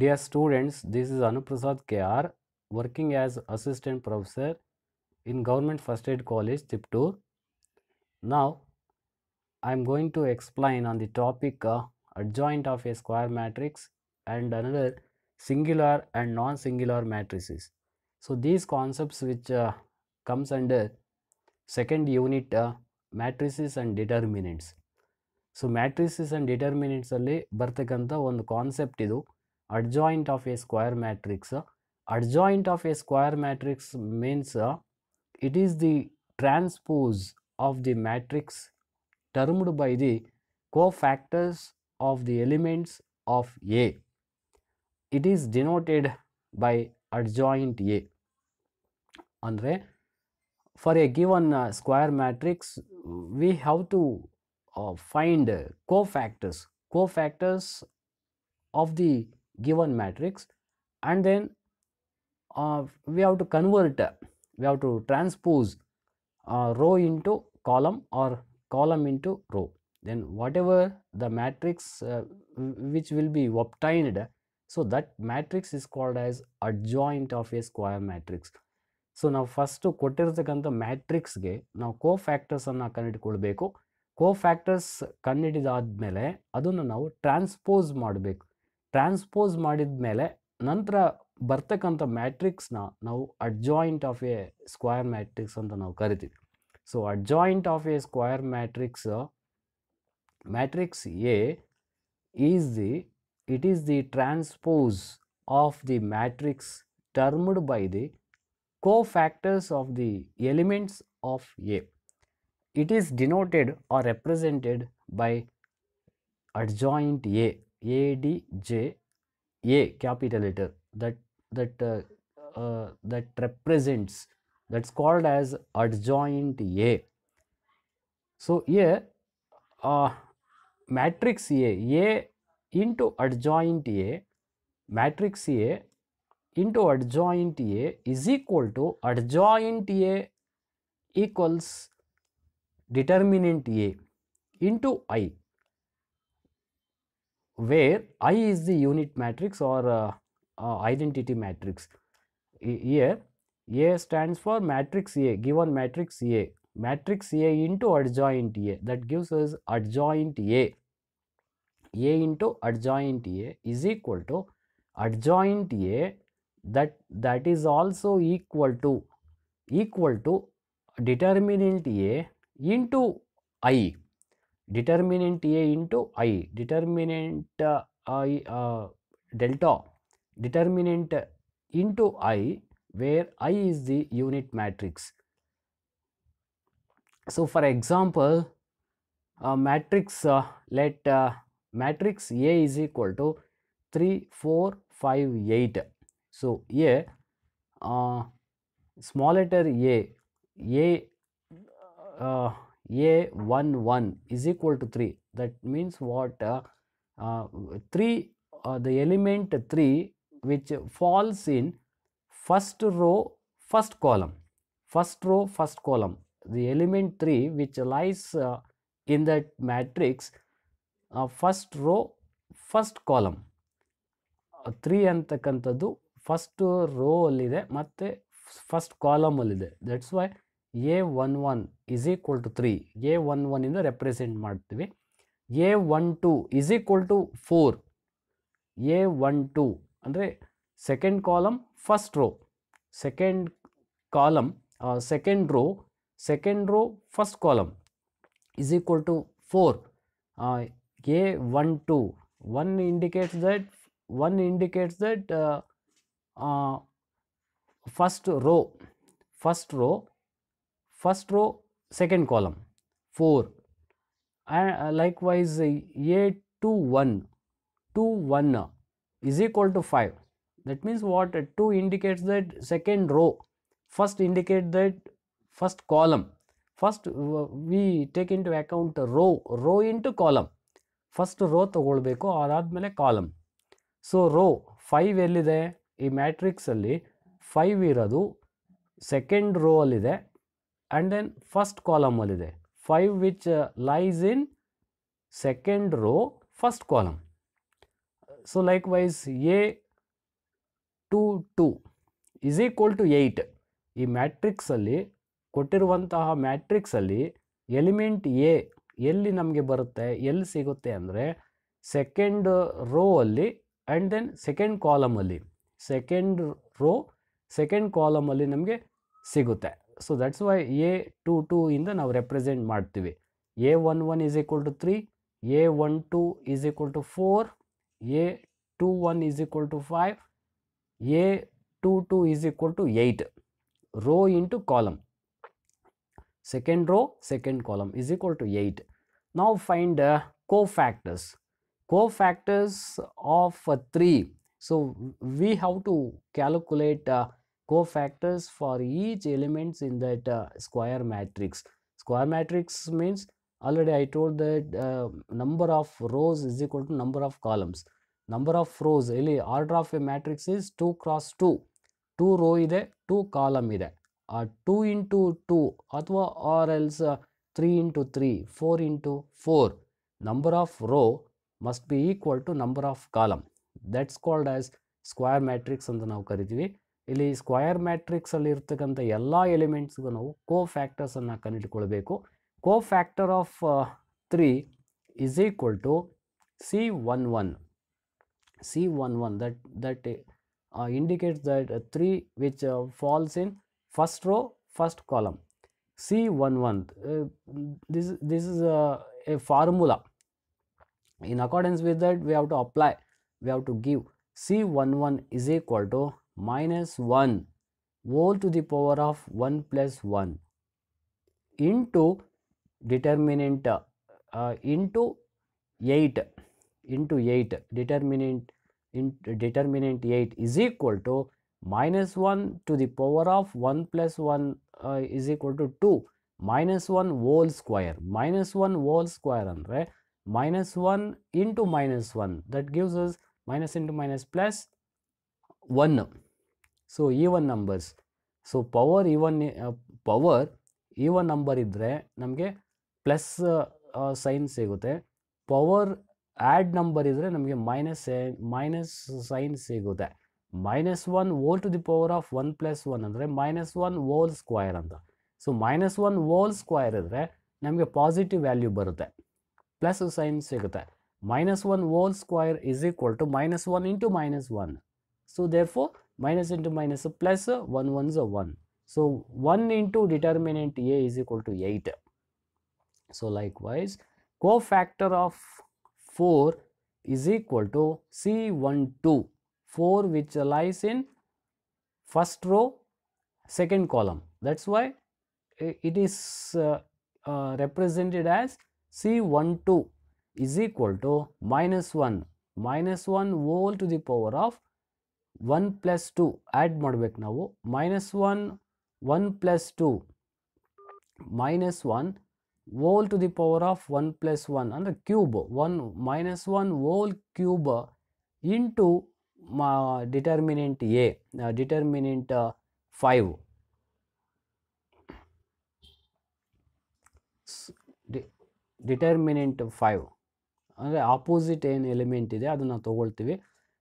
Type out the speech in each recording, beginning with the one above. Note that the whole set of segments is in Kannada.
Dear students, this is Anuprasad KR working as assistant professor in Government First Aid College Tiptur. Now, I am going to explain on the topic uh, adjoint of a square matrix and another singular and non-singular matrices. So, these concepts which uh, comes under second unit uh, matrices and determinants. So, matrices and determinants are the concept ಇದು adjoint of a square matrix adjoint of a square matrix means it is the transpose of the matrix termed by the cofactors of the elements of A. It is denoted by adjoint A. Andre, for a given uh, square matrix, we have to uh, find uh, cofactors, cofactors of the given matrix and then uh, we have to convert we have to transpose uh, row into column or column into row then whatever the matrix uh, which will be obtained so that matrix is called as adjoint of a square matrix so ನಾವು ಫಸ್ಟು ಕೊಟ್ಟಿರ್ತಕ್ಕಂಥ ಮ್ಯಾಟ್ರಿಕ್ಸ್ಗೆ ನಾವು ಕೋ ಫ್ಯಾಕ್ಟರ್ಸನ್ನು ಕಂಡುಹಿಡ್ಕೊಳ್ಬೇಕು ಕೋ ಫ್ಯಾಕ್ಟರ್ಸ್ ಕಂಡುಹಿಡಿದಾದಮೇಲೆ ಅದನ್ನು ನಾವು transpose ಮಾಡಬೇಕು transpose maadid mele nantra kanta matrix na now adjoint of a square matrix anta now karithi so adjoint of a square matrix matrix a is the it is the transpose of the matrix termed by the cofactors of the elements of a it is denoted or represented by adjoint a A D J A capital letter that that uh, uh, that represents that's called as adjoint A. So here uh, matrix A A into adjoint A matrix A into adjoint A is equal to adjoint A equals determinant A into I where I is the unit matrix or uh, uh, identity matrix. E here A stands for matrix A, given matrix A, matrix A into adjoint A that gives us adjoint A. A into adjoint A is equal to adjoint A that that is also equal to equal to determinant A into I determinant A into I, determinant uh, I uh, delta, determinant into I where I is the unit matrix. So, for example, uh, matrix uh, let uh, matrix A is equal to 3, 4, 5, 8. So, A uh, small letter A, A uh, a one one is equal to 3 that means what uh, uh, 3 uh, the element 3 which falls in first row first column first row first column the element 3 which lies uh, in that matrix uh, first row first column three ಅಂತಕ್ಕಂಥದ್ದು first row first column only ಕಾಲಮಲ್ಲಿದೆ That's why a one one is equal to 3. a one one in the represent Martivi. a two is equal to 4. A12 one and second column, first row. Second column, second row, second row, first column is equal to 4. Uh, one two. 1 indicates that, 1 indicates that uh, first row, first row first row second column 4 and uh, likewise uh, a 2 1 2 1 uh, is equal to 5 that means what 2 indicates that second row first indicate that first column first we take into account row row into column First row to first column. So row five so there. A matrix ಈ five five second row row there. And then first ಕಾಲಮಲ್ಲಿದೆ five which lies in second row first column so likewise A two two is equal to eight ಈ ಮ್ಯಾಟ್ರಿಕ್ಸಲ್ಲಿ ಕೊಟ್ಟಿರುವಂತಹ ಮ್ಯಾಟ್ರಿಕ್ಸಲ್ಲಿ ಎಲಿಮೆಂಟ್ ಎ ಎಲ್ಲಿ ನಮಗೆ ಬರುತ್ತೆ ಎಲ್ಲಿ ಸಿಗುತ್ತೆ ಅಂದರೆ ಸೆಕೆಂಡ್ ರೋ ಅಲ್ಲಿ ಆ್ಯಂಡ್ ದೆನ್ ಸೆಕೆಂಡ್ ಕಾಲಮಲ್ಲಿ ಸೆಕೆಂಡ್ ರೋ ಸೆಕೆಂಡ್ ಕಾಲಮಲ್ಲಿ ನಮಗೆ ಸಿಗುತ್ತೆ So that's why a two two in the now represent Martive. a one one is equal to 3, a one two is equal to 4, a two one is equal to 5, a two two is equal to 8. Row into column. Second row, second column is equal to 8. Now find the uh, cofactors. Cofactors of uh, 3. So we have to calculate. Uh, Co-factors for each elements in that uh, square matrix square matrix means already i told that uh, number of rows is equal to number of columns number of rows really order of a matrix is 2 cross 2 2 row ide 2 column ide or 2 into 2 athwa or else uh, 3 into 3 4 into 4 number of row must be equal to number of column that's called as square matrix and the now karithivi ಇಲ್ಲಿ ಸ್ಕ್ವಯರ್ ಮ್ಯಾಟ್ರಿಕ್ಸಲ್ಲಿ ಇರ್ತಕ್ಕಂಥ ಎಲ್ಲ ಎಲಿಮೆಂಟ್ಸ್ಗೂ ನಾವು ಕೋ ಫ್ಯಾಕ್ಟರ್ಸನ್ನು ಕಂಡುಹಿಡ್ಕೊಳ್ಬೇಕು cofactor of three is equal to C one one C one one that that indicates that three which falls in first row first column C one one this this is a formula in accordance with that we have to apply we have to give C one one is equal to minus 1 whole to the power of 1 plus 1 into determinant uh, uh, into 8 into 8 determinant in determinant 8 is equal to minus 1 to the power of 1 plus 1 uh, is equal to 2 minus 1 whole square minus 1 whole square right minus 1 into minus 1 that gives us minus into minus plus 1 so even numbers so power even power even number ಇದ್ದರೆ ನಮಗೆ ಪ್ಲಸ್ ಸೈನ್ ಸಿಗುತ್ತೆ ಪವರ್ ಆ್ಯಡ್ ನಂಬರ್ ಇದ್ದರೆ ನಮಗೆ ಮೈನಸ್ ಮೈನಸ್ ಸೈನ್ ಸಿಗುತ್ತೆ minus one whole to the power of one plus one ಅಂದರೆ ಮೈನಸ್ ಒನ್ ಓಲ್ ಸ್ಕ್ವಯರ್ ಅಂತ so minus one whole square ಇದ್ದರೆ ನಮಗೆ ಪಾಸಿಟಿವ್ ವ್ಯಾಲ್ಯೂ ಬರುತ್ತೆ ಪ್ಲಸ್ ಸೈನ್ ಸಿಗುತ್ತೆ minus one whole square is equal to minus one into minus one so there four minus into minus plus 1 1's a 1 so 1 into determinant a is equal to 8 so likewise cofactor of 4 is equal to c12 4 which lies in first row second column that's why it is uh, uh, represented as c12 is equal to minus 1 minus 1 whole to the power of one plus two add ಮಾಡ್ಬೇಕು ನಾವು minus one one plus two minus one whole to the power of one plus one ಅಂದರೆ cube one minus one whole cube into ಮಾ determinant A determinant five determinant five ಅಂದರೆ ಆಪೋಸಿಟ್ ಏನು ಎಲಿಮೆಂಟ್ ಇದೆ ಅದನ್ನು ತೊಗೊಳ್ತೀವಿ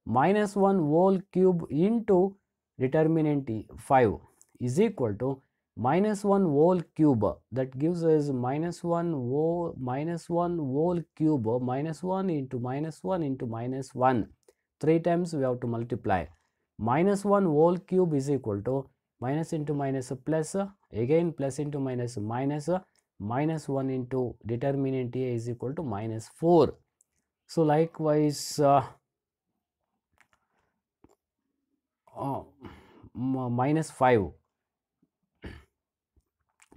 minus 1 whole cube into determinant 5 is equal to minus 1 whole cube that gives us minus 1 whole minus 1 whole cube minus 1 into minus 1 into minus 1 3 times we have to multiply minus 1 whole cube is equal to minus into minus plus again plus into minus minus minus 1 into determinant a is equal to minus 4 so likewise uh, uh, minus 5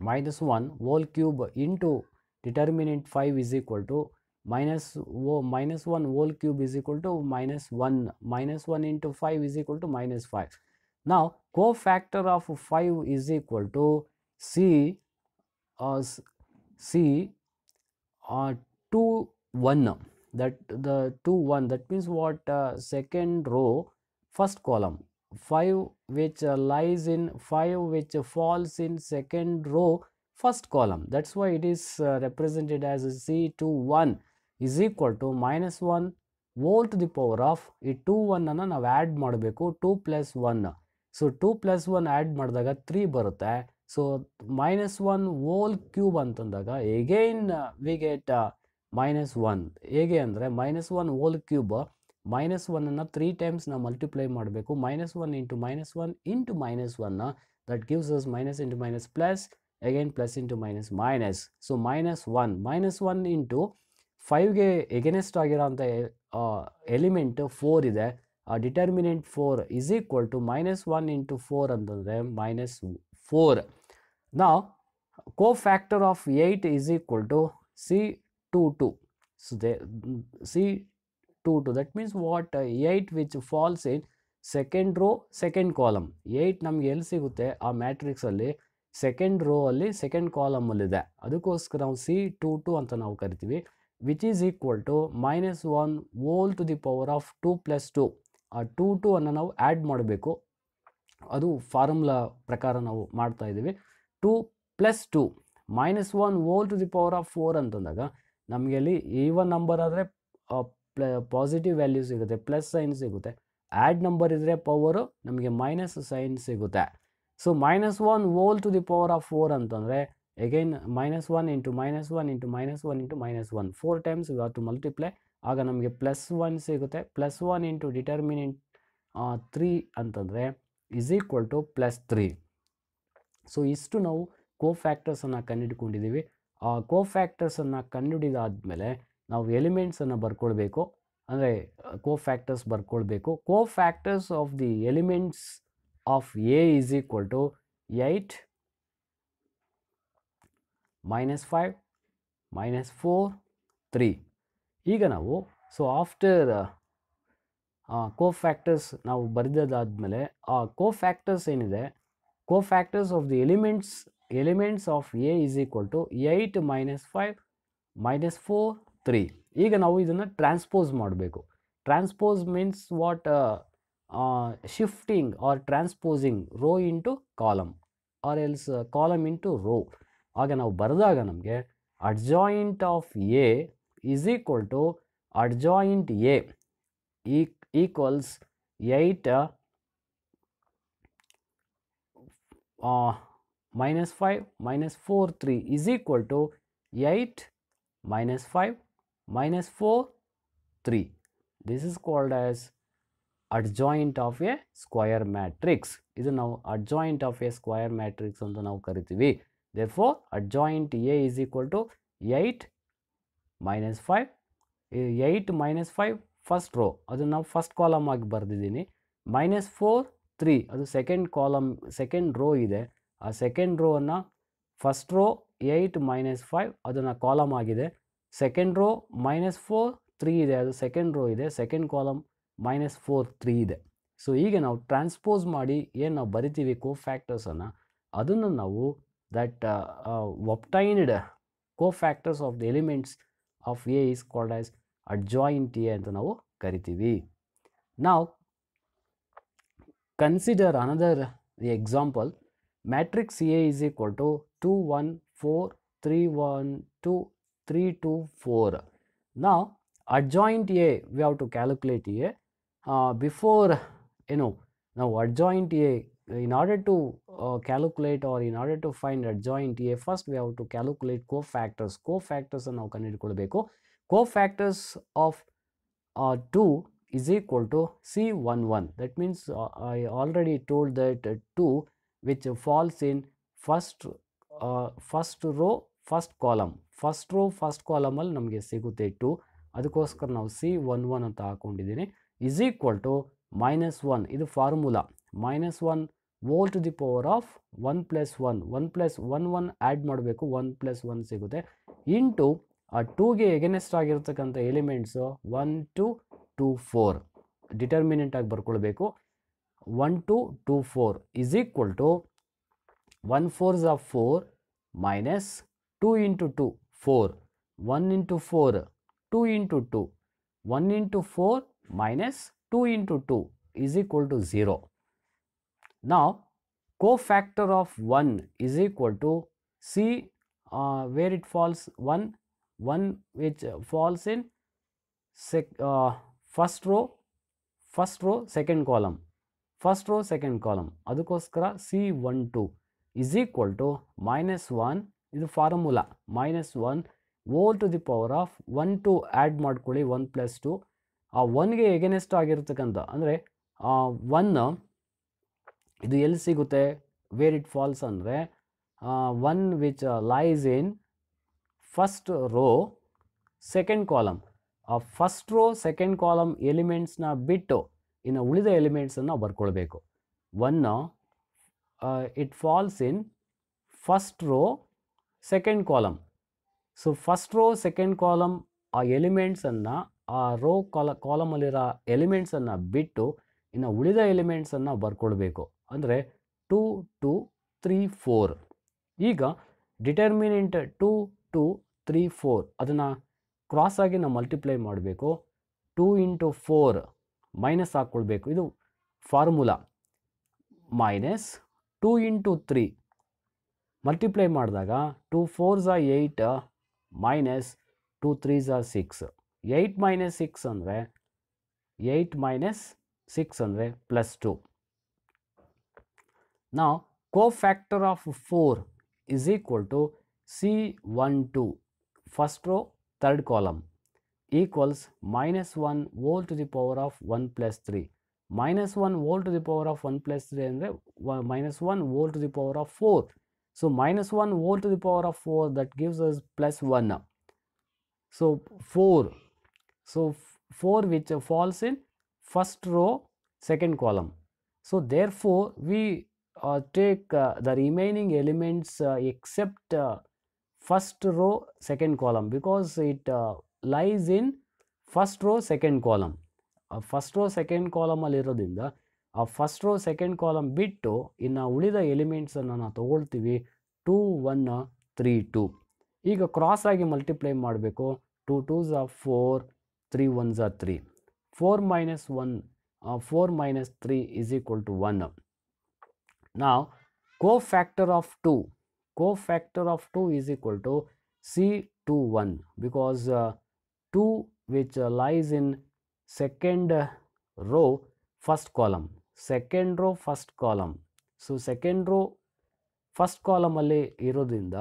minus 1 whole cube into determinant 5 is equal to minus, minus 1 whole cube is equal to minus 1 minus 1 into 5 is equal to minus 5. Now cofactor of 5 is equal to C as uh, C uh, 2 1 that the 2 1 that means what uh, second row first column 5 which uh, lies in 5 which falls in second row first column that's why it is uh, represented as c two one is equal to minus 1 volt to the power of e21 anna add madbeku 2 plus 1 so 2 plus 1 add madadaga 3 barutte so minus 1 whole cube antandaga again uh, we get minus 1 Again andre minus 1 whole cube minus 1 anna 3 times na multiply maadbeku minus 1 into minus 1 into minus 1 na that gives us minus into minus plus again plus into minus minus so minus 1 minus 1 into 5 ge against agiranta uh, element 4 ide uh, determinant 4 is equal to minus 1 into 4 and then minus 4 now cofactor of 8 is equal to c 2 2 so the c 2 2 that means what 8 uh, which falls in second row second column eight ನಮಗೆ ಎಲ್ಲಿ ಸಿಗುತ್ತೆ ಆ ಮ್ಯಾಟ್ರಿಕ್ಸಲ್ಲಿ ಸೆಕೆಂಡ್ ರೋ ಅಲ್ಲಿ ಸೆಕೆಂಡ್ ಕಾಲಮಲ್ಲಿದೆ ಅದಕ್ಕೋಸ್ಕರ ನಾವು ಸಿ ಟು ಟು ಅಂತ ನಾವು ಕರಿತೀವಿ which is equal to minus one whole to the power of two plus two ಆ ಟೂ ಟು ಅನ್ನು ನಾವು ಆ್ಯಡ್ ಮಾಡಬೇಕು ಅದು ಫಾರ್ಮುಲಾ ಪ್ರಕಾರ ನಾವು ಮಾಡ್ತಾ ಇದ್ದೀವಿ two plus two minus one whole to the power of four ಅಂತಂದಾಗ ನಮಗೆ ಅಲ್ಲಿ ಈವನ್ ನಂಬರ್ ಆದರೆ ಪ್ಲ ಪಾಸಿಟಿವ್ ವ್ಯಾಲ್ಯೂ ಸಿಗುತ್ತೆ ಪ್ಲಸ್ ಸೈನ್ ಸಿಗುತ್ತೆ ಆ್ಯಡ್ ನಂಬರ್ ಇದ್ದರೆ ಪವರು ನಮಗೆ ಮೈನಸ್ ಸೈನ್ ಸಿಗುತ್ತೆ so minus one whole to the power of four ಅಂತಂದರೆ again minus one into minus one into minus one into minus one four times you to multiply ಆಗ ನಮಗೆ ಪ್ಲಸ್ ಒನ್ ಸಿಗುತ್ತೆ plus one into determinant three ಅಂತಂದರೆ is equal to plus three so ಇಷ್ಟು ನಾವು ಕೋ ಫ್ಯಾಕ್ಟರ್ಸನ್ನು ಕಂಡುಹಿಡ್ಕೊಂಡಿದ್ದೀವಿ ಆ ಕೋ ಫ್ಯಾಕ್ಟರ್ಸನ್ನು ಕಂಡುಹಿಡಿದಾದ ಮೇಲೆ ನಾವು ಎಲಿಮೆಂಟ್ಸನ್ನು ಬರ್ಕೊಳ್ಬೇಕು ಅಂದರೆ ಕೋ ಫ್ಯಾಕ್ಟರ್ಸ್ ಬರ್ಕೊಳ್ಬೇಕು cofactors of the elements of A is equal to eight minus five minus four three ಈಗ ನಾವು ಸೊ ಆಫ್ಟರ್ ಕೋ ಫ್ಯಾಕ್ಟರ್ಸ್ ನಾವು ಬರೆದದಾದಮೇಲೆ ಆ ಕೋ ಫ್ಯಾಕ್ಟರ್ಸ್ ಏನಿದೆ cofactors of the elements elements of A is equal to eight minus five minus four three ಈಗ ನಾವು ಇದನ್ನು ಟ್ರಾನ್ಸ್ಪೋಸ್ ಮಾಡಬೇಕು transpose means what shifting or transposing row into column or else column into row ಆಗ ನಾವು ಬರೆದಾಗ ನಮಗೆ adjoint of A is equal to adjoint A equals eight minus five minus four three is equal to eight minus five minus four three this is called as adjoint of A square matrix ಇದು ನಾವು adjoint of A square matrix ಅಂತ ನಾವು ಕರಿತೀವಿ therefore adjoint A is equal to eight minus five eight minus five first row ಅದು ನಾವು ಫಸ್ಟ್ ಕಾಲಮ್ ಆಗಿ ಬರೆದಿದ್ದೀನಿ ಮೈನಸ್ ಫೋರ್ ತ್ರೀ ಅದು ಸೆಕೆಂಡ್ ಕಾಲಮ್ ಸೆಕೆಂಡ್ ರೋ ಇದೆ ಆ ಸೆಕೆಂಡ್ ರೋವನ್ನು first row eight minus five ಅದನ್ನು ಕಾಲಮ್ ಆಗಿದೆ second row minus four three ಇದೆ ಅದು ಸೆಕೆಂಡ್ ರೋ ಇದೆ second column minus four three ಇದೆ ಸೊ ಈಗ ನಾವು ಟ್ರಾನ್ಸ್ಪೋಸ್ ಮಾಡಿ ಏನು ನಾವು ಬರಿತೀವಿ ಕೋ ಫ್ಯಾಕ್ಟರ್ಸನ್ನು ಅದನ್ನು ನಾವು that obtained cofactors of the elements of A is called as adjoint A ಅಂತ ನಾವು ಕರಿತೀವಿ ನಾವು consider another example matrix A is equal to two one four three one two 3 to 4. Now adjoint A we have to calculate A uh, before you know now adjoint A in order to uh, calculate or in order to find adjoint A first we have to calculate cofactors cofactors ಅನ್ನು ನಾವು ಕಂಡುಹಿಡ್ಕೊಳ್ಬೇಕು cofactors of uh, 2 is equal to C11 that means uh, I already told that 2 which falls in first uh, first row first column first row first ಕಾಲಮಲ್ಲಿ ನಮಗೆ ಸಿಗುತ್ತೆ ಟು ಅದಕ್ಕೋಸ್ಕರ ನಾವು ಸಿ ಒನ್ ಒನ್ ಅಂತ ಹಾಕೊಂಡಿದ್ದೀನಿ is equal to minus one ಇದು formula minus one whole to the power of one plus one one plus one one add ಮಾಡಬೇಕು ಒನ್ ಪ್ಲಸ್ ಒನ್ ಸಿಗುತ್ತೆ ಇಂಟು ಆ ಟೂಗೆ ಎಗೆನೆಸ್ಟ್ ಆಗಿರ್ತಕ್ಕಂಥ elements one two two four ಡಿಟರ್ಮಿನೆಂಟಾಗಿ ಬರ್ಕೊಳ್ಬೇಕು one two two four is equal to one fours of four minus 2 into 2, 4. 1 into 4, 2 into 2. 1 into 4 minus 2 into 2 is equal to 0. Now, cofactor of 1 is equal to C uh, where it falls 1, 1 which uh, falls in sec, uh, first row, first row, second column, first row, second column. Adhikoskara c C12 is equal to minus 1 ಇದು formula minus one whole to the power of one two add ಮಾಡ್ಕೊಳ್ಳಿ ಒನ್ ಪ್ಲಸ್ ಟು ಆ ಒನ್ಗೆ ಎಗೆನೆಸ್ಟ್ ಆಗಿರ್ತಕ್ಕಂಥ ಅಂದರೆ ಒನ್ ಇದು ಎಲ್ಲಿ ಸಿಗುತ್ತೆ ವೇರ್ ಇಟ್ ಫಾಲ್ಸ್ ಅಂದರೆ one which lies in first row second column ಆ ಫಸ್ಟ್ ರೋ ಸೆಕೆಂಡ್ ಕಾಲಮ್ ಎಲಿಮೆಂಟ್ಸ್ನ ಬಿಟ್ಟು ಇನ್ನು ಉಳಿದ ಎಲಿಮೆಂಟ್ಸನ್ನು ಬರ್ಕೊಳ್ಬೇಕು one it falls in first row second column so first row second column ಆ ಎಲಿಮೆಂಟ್ಸನ್ನು ಆ ರೋ ಕಾಲ ಕಾಲಮಲ್ಲಿರೋ ಎಲಿಮೆಂಟ್ಸನ್ನು ಬಿಟ್ಟು ಇನ್ನು ಉಳಿದ ಎಲಿಮೆಂಟ್ಸನ್ನು ಬರ್ಕೊಳ್ಬೇಕು ಅಂದರೆ ಟೂ ಟು ತ್ರೀ ಫೋರ್ ಈಗ determinant two two three four ಅದನ್ನು ಕ್ರಾಸಾಗಿ ನಾವು ಮಲ್ಟಿಪ್ಲೈ ಮಾಡಬೇಕು ಟೂ ಇಂಟು ಫೋರ್ ಮೈನಸ್ ಹಾಕ್ಕೊಳ್ಬೇಕು ಇದು formula minus two into three multiply ಮಾಡಿದಾಗ ಟೂ ಫೋರ್ ಝಾ ಏಯ್ಟ್ ಮೈನಸ್ ಟು ತ್ರೀ ಝಾ ಸಿಕ್ಸ್ ಏಯ್ಟ್ ಮೈನಸ್ ಸಿಕ್ಸ್ ಅಂದರೆ ಏಯ್ಟ್ ಮೈನಸ್ ಸಿಕ್ಸ್ ಅಂದರೆ ಪ್ಲಸ್ ಟು ನಾವು cofactor of four is equal to C one two first row third column equals minus one whole to the power of one plus three minus one whole to the power of one plus three ಅಂದರೆ minus one volt to the power of four So minus 1 whole to the power of 4 that gives us plus 1. So 4. So 4 which falls in first row second column. So therefore we uh, take uh, the remaining elements uh, except uh, first row second column because it uh, lies in first row second column. First uh, first row, second column. ಆ ಫಸ್ಟ್ ರೋ ಸೆಕೆಂಡ್ ಕಾಲಮ್ ಬಿಟ್ಟು ಇನ್ನು ಉಳಿದ ಎಲಿಮೆಂಟ್ಸನ್ನು ನಾವು ತೊಗೊಳ್ತೀವಿ ಟೂ ಒನ್ ತ್ರೀ ಟು ಈಗ ಕ್ರಾಸ್ ಆಗಿ ಮಲ್ಟಿಪ್ಲೈ ಮಾಡಬೇಕು ಟೂ ಟೂ ಝ ಫೋರ್ ತ್ರೀ ಒನ್ ಝ three four minus one four minus three is equal to one ನಾವು cofactor of two cofactor of two is equal to C two one because two which lies in second row first column second row first column so second row first ಕಾಲಮಲ್ಲಿ ಇರೋದ್ರಿಂದ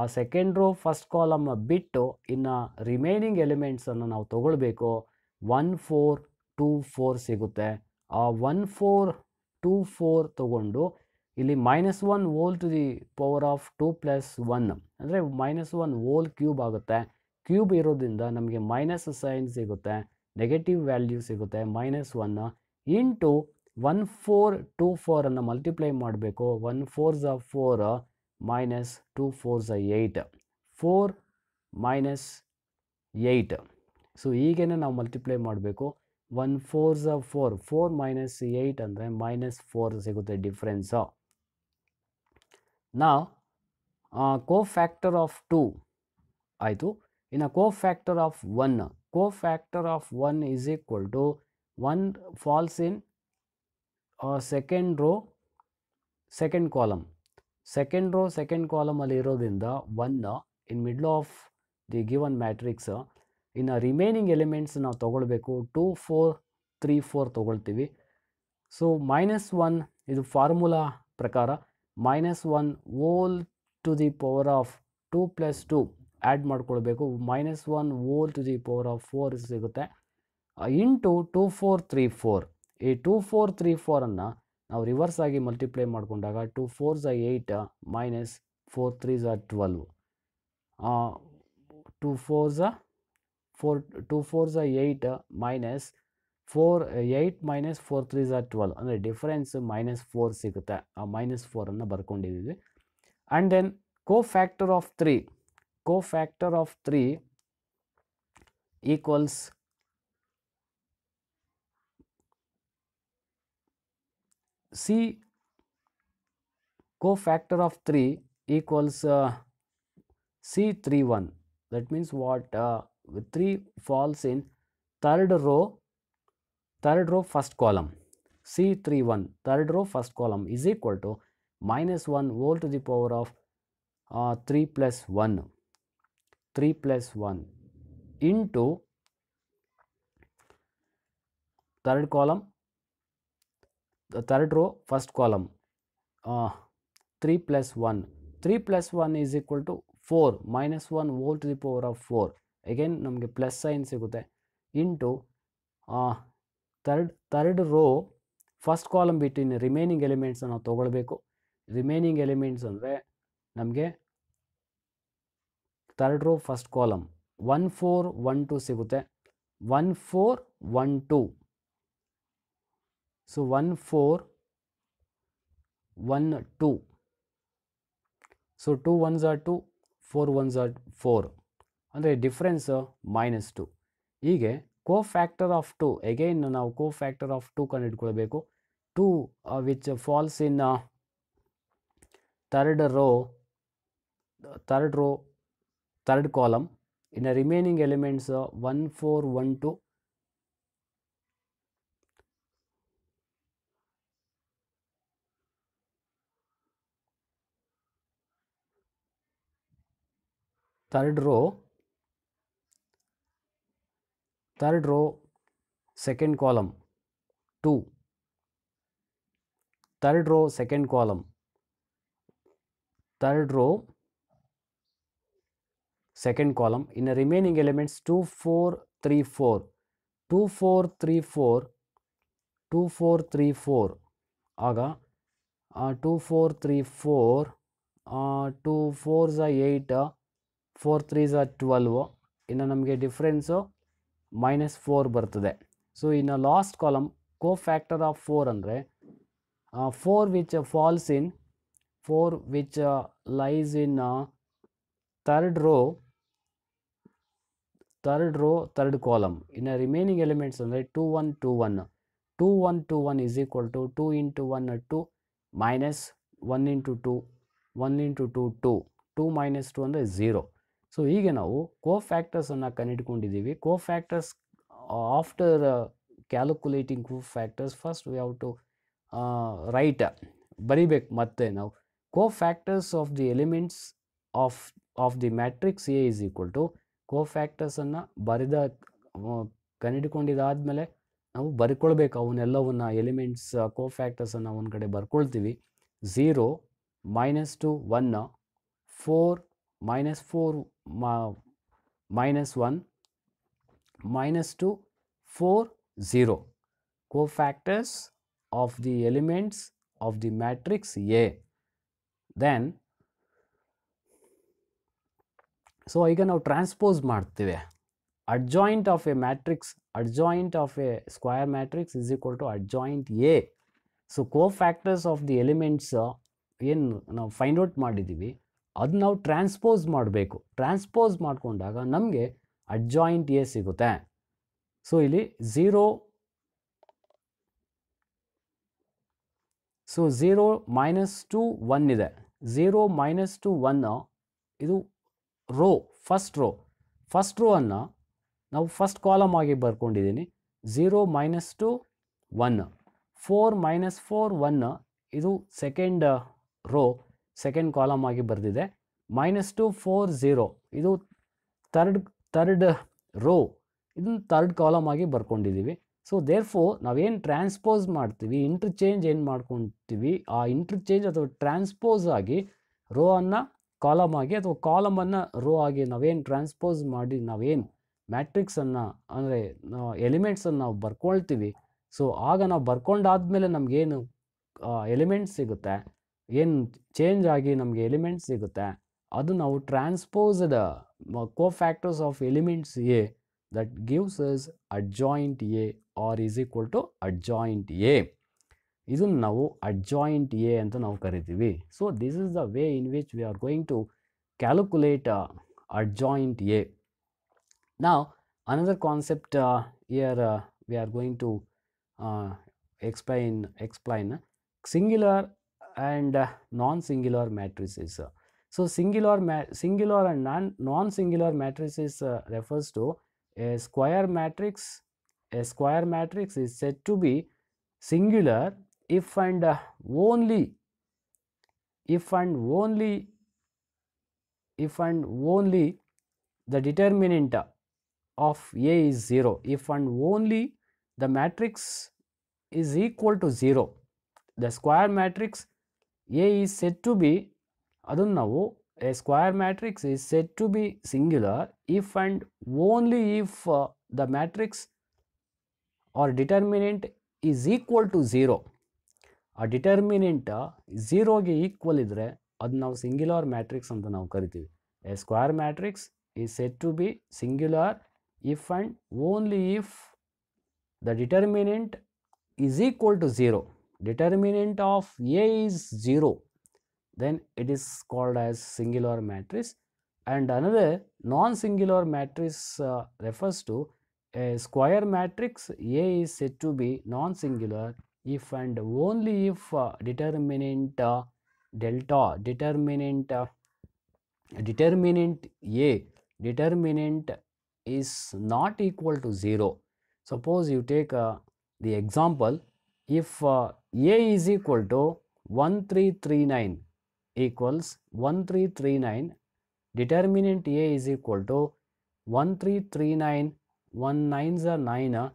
ಆ ಸೆಕೆಂಡ್ ರೋ ಫಸ್ಟ್ ಕಾಲಮ್ ಬಿಟ್ಟು ಇನ್ನು ರಿಮೈನಿಂಗ್ ಎಲಿಮೆಂಟ್ಸನ್ನು ನಾವು ತಗೊಳ್ಬೇಕು ಒನ್ ಫೋರ್ ಟೂ ಫೋರ್ ಸಿಗುತ್ತೆ ಆ ಒನ್ ಫೋರ್ ಟೂ ಫೋರ್ ತೊಗೊಂಡು ಇಲ್ಲಿ minus one whole to the power of two plus one ಅಂದರೆ ಮೈನಸ್ ಒನ್ ಓಲ್ ಕ್ಯೂಬ್ ಆಗುತ್ತೆ ಕ್ಯೂಬ್ ಇರೋದ್ರಿಂದ ನಮಗೆ ಮೈನಸ್ ಸೈನ್ ಸಿಗುತ್ತೆ ನೆಗೆಟಿವ್ ವ್ಯಾಲ್ಯೂ ಸಿಗುತ್ತೆ ಮೈನಸ್ ಒನ್ ಇಂಟು 1424 ಅನ್ನು ಮಲ್ಟಿಪ್ಲೈ ಮಾಡಬೇಕು 144 - 248 4 - 8 ಸೋ ಈಗ ನಾವು ಮಲ್ಟಿಪ್ಲೈ ಮಾಡಬೇಕು 144 4 - 8 ಅಂದ್ರೆ -4 ಸಿಗುತ್ತೆ ಡಿಫರೆನ್ಸ್ ನೌ ಕೋಫ್ಯಾక్టర్ ಆಫ್ 2 ಆಯ್ತು ಇನ್ನ cofactor of 1 cofactor of 1 = 1 falls in ಆ second row second column second row second ಕಾಲಮಲ್ಲಿ ಇರೋದ್ರಿಂದ one in middle of the given matrix ಇನ್ನು ರಿಮೈನಿಂಗ್ ಎಲಿಮೆಂಟ್ಸ್ ನಾವು ತೊಗೊಳ್ಬೇಕು ಟೂ ಫೋರ್ ತ್ರೀ ಫೋರ್ ತೊಗೊಳ್ತೀವಿ ಸೊ ಮೈನಸ್ ಒನ್ ಇದು ಫಾರ್ಮುಲಾ ಪ್ರಕಾರ minus one whole to the power of two plus two add ಮಾಡ್ಕೊಳ್ಬೇಕು minus one whole to the power of four ಸಿಗುತ್ತೆ into two four three four ಈ ಟೂ ಫೋರ್ ತ್ರೀ ಫೋರನ್ನು ನಾವು ರಿವರ್ಸ್ ಆಗಿ ಮಲ್ಟಿಪ್ಲೈ ಮಾಡಿಕೊಂಡಾಗ ಟೂ ಫೋರ್ ಝ ಏಟ್ ಮೈನಸ್ ಫೋರ್ ತ್ರೀ ಝ ಟ್ವೆಲ್ವ್ ಟು ಫೋರ್ ಝ ಫೋರ್ ಟೂ ಫೋರ್ ಝ eight minus four eight minus four three ಝ ಟ್ವೆಲ್ವ್ ಅಂದರೆ ಡಿಫ್ರೆನ್ಸ್ ಮೈನಸ್ ಫೋರ್ ಸಿಗುತ್ತೆ ಆ ಮೈನಸ್ ಫೋರನ್ನು ಬರ್ಕೊಂಡಿದ್ದೀವಿ and then cofactor of three cofactor of three equals C cofactor of 3 equals uh, C31 that means what uh, 3 falls in third row third row first column C31 third row first column is equal to minus 1 whole to the power of uh, 3 plus 1 3 plus 1 into third column third row first column three plus one three plus one is 1 to four minus one minus 1 whole of four power ನಮಗೆ ಪ್ಲಸ್ ಸೈನ್ ಸಿಗುತ್ತೆ into third third row first column ಬಿಟ್ಟು ರಿಮೇನಿಂಗ್ ರಿಮೈನಿಂಗ್ ಎಲಿಮೆಂಟ್ಸ್ ನಾವು ತೊಗೊಳ್ಬೇಕು ರಿಮೇನಿಂಗ್ ಎಲಿಮೆಂಟ್ಸ್ ಅಂದರೆ ನಮಗೆ third row first column one four one two ಸಿಗುತ್ತೆ one four one two so one four one 2. So 2 one are two four one are four ಅಂದರೆ ಡಿಫ್ರೆನ್ಸ್ ಮೈನಸ್ ಟು ಹೀಗೆ cofactor of two again ನಾವು ಕೋ ಫ್ಯಾಕ್ಟರ್ ಆಫ್ ಟು ಕಂಡು ಹಿಡ್ಕೊಳ್ಬೇಕು two which falls in third row third row third column ಇನ್ನು remaining elements one four one two third row third row second column 2 third row second column third row second column in the remaining elements 2 4 3 4 2 4 3 4 2 4 3 4 ಆಗ two 4 three four two four 8 eight four threes twelve ಇನ್ನು ನಮಗೆ ಡಿಫ್ರೆನ್ಸು ಮೈನಸ್ ಫೋರ್ ಬರ್ತದೆ ಸೊ ಇನ್ನು last column cofactor of four ಅಂದರೆ four which falls in four which lies in third row third row third column ಇನ್ನು ರಿಮೈನಿಂಗ್ ಎಲಿಮೆಂಟ್ಸ್ ಅಂದರೆ two one two one two one two one is equal to two into one two minus one into two one into to two two minus two ಅಂದರೆ ಝೀರೋ ಸೊ ಹೀಗೆ ನಾವು ಕೋ ಫ್ಯಾಕ್ಟರ್ಸನ್ನು ಕಂಡಿಟ್ಕೊಂಡಿದ್ದೀವಿ cofactors after calculating cofactors first we have to write ಬರಿಬೇಕು ಮತ್ತೆ ನಾವು cofactors of the elements of of the matrix A is equal to ಕೋ ಫ್ಯಾಕ್ಟರ್ಸನ್ನು ಬರೆದ ಕಂಡಿಡ್ಕೊಂಡಿದ್ದಾದಮೇಲೆ ನಾವು ಬರ್ಕೊಳ್ಬೇಕು ಅವನ್ನೆಲ್ಲವನ್ನು ಎಲಿಮೆಂಟ್ಸ್ ಕೋ ಫ್ಯಾಕ್ಟರ್ಸನ್ನು ಒಂದು ಕಡೆ ಬರ್ಕೊಳ್ತೀವಿ zero minus two one four minus four minus 1 minus 2 4 0 cofactors of the elements of the matrix A then so can now transpose ಮಾಡ್ತೀವಿ adjoint of a matrix adjoint of a square matrix is equal to adjoint A so cofactors of the elements in uh, ನಾವು ಫೈಂಡ್ ಔಟ್ ಮಾಡಿದ್ದೀವಿ ಅದು ನಾವು ಟ್ರಾನ್ಸ್ಪೋಸ್ ಮಾಡಬೇಕು ಟ್ರಾನ್ಸ್ಪೋಸ್ ಮಾಡಿಕೊಂಡಾಗ ನಮಗೆ ಅಡ್ಜಾಯಿಂಟ್ ಎ ಸಿಗುತ್ತೆ ಸೊ ಇಲ್ಲಿ zero so zero minus two one ಇದೆ ಝೀರೋ ಮೈನಸ್ ಟು ಒನ್ ಇದು row first row first row ಅನ್ನು ನಾವು ಫಸ್ಟ್ ಕಾಲಮ್ ಆಗಿ ಬರ್ಕೊಂಡಿದ್ದೀನಿ zero minus two one four minus four one ಇದು ಸೆಕೆಂಡ್ ರೋ ಸೆಕೆಂಡ್ ಕಾಲಮ್ ಆಗಿ ಬರೆದಿದೆ ಮೈನಸ್ ಟು ಫೋರ್ ಝೀರೋ ಇದು ಥರ್ಡ್ ಥರ್ಡ್ ರೋ ಇದನ್ನು ಥರ್ಡ್ ಕಾಲಮ್ ಆಗಿ ಬರ್ಕೊಂಡಿದ್ದೀವಿ ಸೊ ದೇರ್ ಫೋರ್ ನಾವೇನು ಟ್ರಾನ್ಸ್ಪೋಸ್ ಮಾಡ್ತೀವಿ ಇಂಟರ್ಚೇಂಜ್ ಏನು ಮಾಡ್ಕೊತೀವಿ ಆ ಇಂಟರ್ಚೇಂಜ್ ಅಥವಾ ಟ್ರಾನ್ಸ್ಪೋಸ್ ಆಗಿ ರೋ ಅನ್ನು ಕಾಲಮ್ ಆಗಿ ಅಥವಾ ಕಾಲಮನ್ನು ರೋ ಆಗಿ ನಾವೇನು ಟ್ರಾನ್ಸ್ಪೋಸ್ ಮಾಡಿ ನಾವೇನು ಮ್ಯಾಟ್ರಿಕ್ಸನ್ನು ಅಂದರೆ ಎಲಿಮೆಂಟ್ಸನ್ನು ನಾವು ಬರ್ಕೊಳ್ತೀವಿ ಸೊ ಆಗ ನಾವು ಬರ್ಕೊಂಡಾದ್ಮೇಲೆ ನಮಗೇನು ಎಲಿಮೆಂಟ್ಸ್ ಸಿಗುತ್ತೆ ಏನು ಚೇಂಜ್ ಆಗಿ ನಮಗೆ ಎಲಿಮೆಂಟ್ಸ್ ಸಿಗುತ್ತೆ ಅದು ನಾವು transposed cofactors of elements A that gives us adjoint A or is equal to adjoint A ಇದನ್ನು ನಾವು ಅಡ್ಜಾಯಿಂಟ್ ಎ ಅಂತ ನಾವು ಕರಿತೀವಿ so this is the way in which we are going to calculate adjoint A ನಾವು another concept here we are going to explain explain singular and uh, non-singular matrices. So, singular, singular and non-singular matrices uh, refers to a square matrix. A square matrix is said to be singular if and uh, only if and only if and only the determinant of A is 0 if and only the matrix is equal to 0 the square matrix A is said to be, ಅದನ್ನು ನಾವು a square matrix is said to be singular if and only if uh, the matrix or determinant is equal to 0 ಆ ಡಿಟರ್ಮಿನೆಂಟ್ ಝೀರೋಗೆ ಈಕ್ವಲ್ ಇದ್ದರೆ ಅದು ನಾವು ಸಿಂಗ್ಯುಲರ್ ಮ್ಯಾಟ್ರಿಕ್ಸ್ ಅಂತ ನಾವು ಕರಿತೀವಿ a square matrix is set to be singular if and only if the determinant is equal to zero determinant of A is 0, then it is called as singular matrix and another non-singular matrix uh, refers to a square matrix A is said to be non-singular if and only if uh, determinant uh, delta determinant uh, determinant A determinant is not equal to 0. Suppose you take uh, the example if uh, A is equal to 1339 equals 1339 determinant A is equal to 1339 1 nines are 9 uh,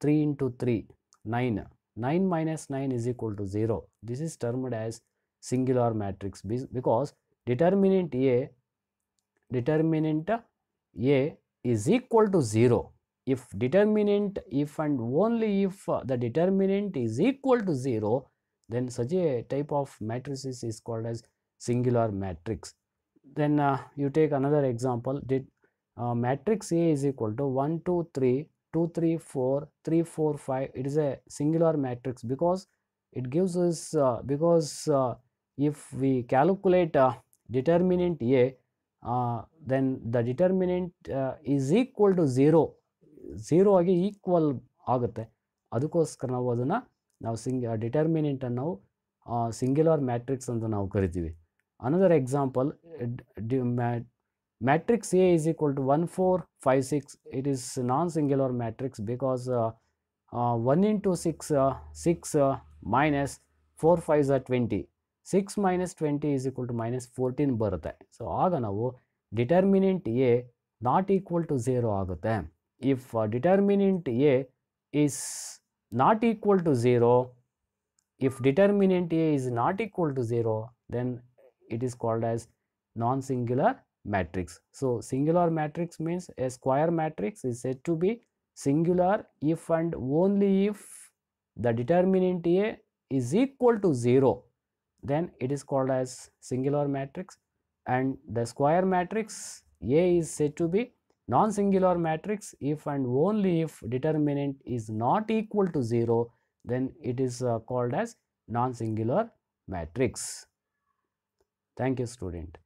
3 into 3 9 uh, 9 minus 9 is equal to 0 this is termed as singular matrix because determinant A determinant A is equal to 0 if determinant if and only if the determinant is equal to 0 then such a type of matrices is called as singular matrix then uh, you take another example did uh, matrix a is equal to 1 2 3 2 3 4 3 4 5 it is a singular matrix because it gives us uh, because uh, if we calculate uh, determinant a uh, then the determinant is equal to 0 zero ಆಗಿ ಈಕ್ವಲ್ ಆಗುತ್ತೆ ಅದಕ್ಕೋಸ್ಕರ ನಾವು ಅದನ್ನು ನಾವು ಸಿಂಗ್ ಡಿಟರ್ಮಿನೆಂಟನ್ನು ನಾವು ಸಿಂಗ್ಯುಲರ್ ಮ್ಯಾಟ್ರಿಕ್ಸ್ ಅಂತ ನಾವು ಕರಿತೀವಿ another example the matrix A is equal to one four five six it is non singular matrix because one into six six minus four five ಝ twenty six minus twenty is equal to minus fourteen ಬರುತ್ತೆ ಸೊ ಆಗ ನಾವು determinant A not equal to zero ಆಗುತ್ತೆ if uh, determinant A is not equal to 0, if determinant A is not equal to 0, then it is called as non-singular matrix. So, singular matrix means a square matrix is said to be singular if and only if the determinant A is equal to 0, then it is called as singular matrix and the square matrix A is said to be non-singular matrix if and only if determinant is not equal to 0 then it is uh, called as non-singular matrix. Thank you student.